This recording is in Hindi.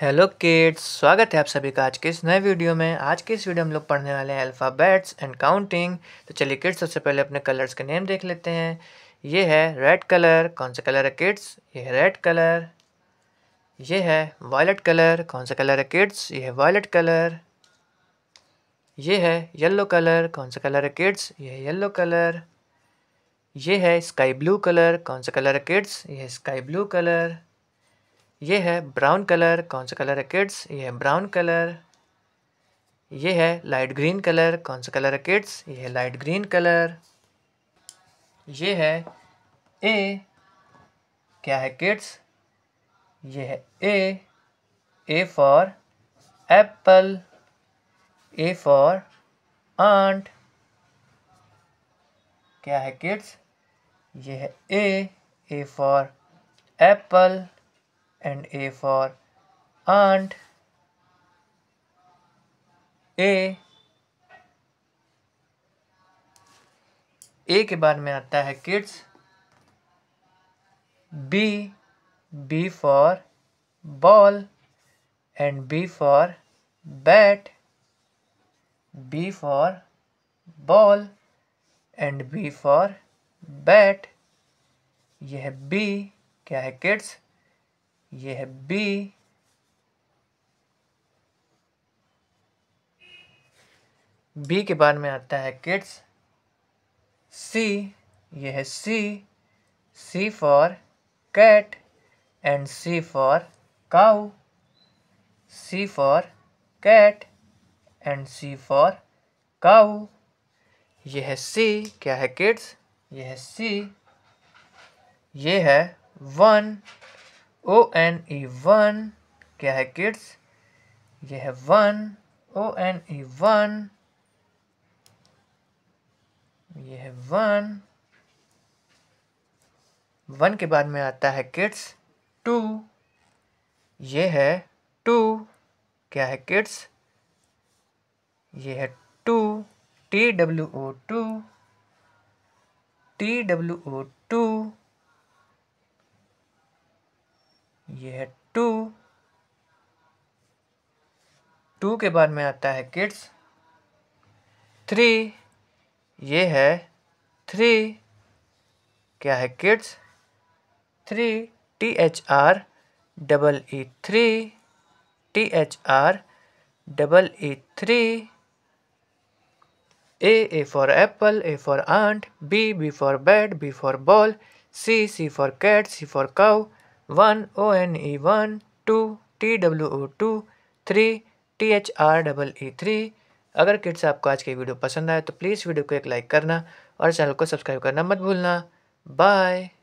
हेलो किड्स स्वागत है आप सभी का आज के इस नए वीडियो में आज के इस वीडियो हम लोग पढ़ने वाले हैं अल्फ़ाबेट्स एंड काउंटिंग तो चलिए किड्स सबसे पहले अपने कलर्स के नेम देख लेते हैं ये है रेड कलर कौन सा कलर है किड्स ये है रेड कलर ये है वायलट कलर कौन सा कलर है किड्स ये है वायलेट कलर ये है येल्लो कलर कौन सा कलर है किड्स ये है येल्लो कलर ये है स्काई ब्लू कलर कौन सा कलर है किड्स ये है स्काई ब्लू कलर ये है ब्राउन कलर कौन सा कलर है किड्स ये है ब्राउन कलर ये है लाइट ग्रीन कलर कौन सा कलर है किड्स ये है लाइट ग्रीन कलर ये है ए क्या है किड्स ये है A A for apple A for aunt क्या है किड्स ये है A A for apple and A for aunt. A A के बाद में आता है kids B B for ball and B for bat B for ball and B for bat यह बी क्या है किड्स ये है बी बी के बाद में आता है किड्स सी ये है C C for cat and C for cow C for cat and C for cow यह है सी क्या है किड्स यह है सी ये है one O N E one क्या है किड्स ये है one O N E one ये है वन वन के बाद में आता है किड्स टू ये है टू क्या है किड्स ये है two T W O two T W O two ये है टू टू के बाद में आता है किड्स थ्री ये है थ्री क्या है kids three T H R double E three T H R double E three A A for apple A for aunt B B for bat B for ball C C for cat C for cow one O N E one two T W O two three T H R double E three अगर किड्स आपको आज की वीडियो पसंद आए तो प्लीज़ वीडियो को एक लाइक करना और चैनल को सब्सक्राइब करना मत भूलना बाय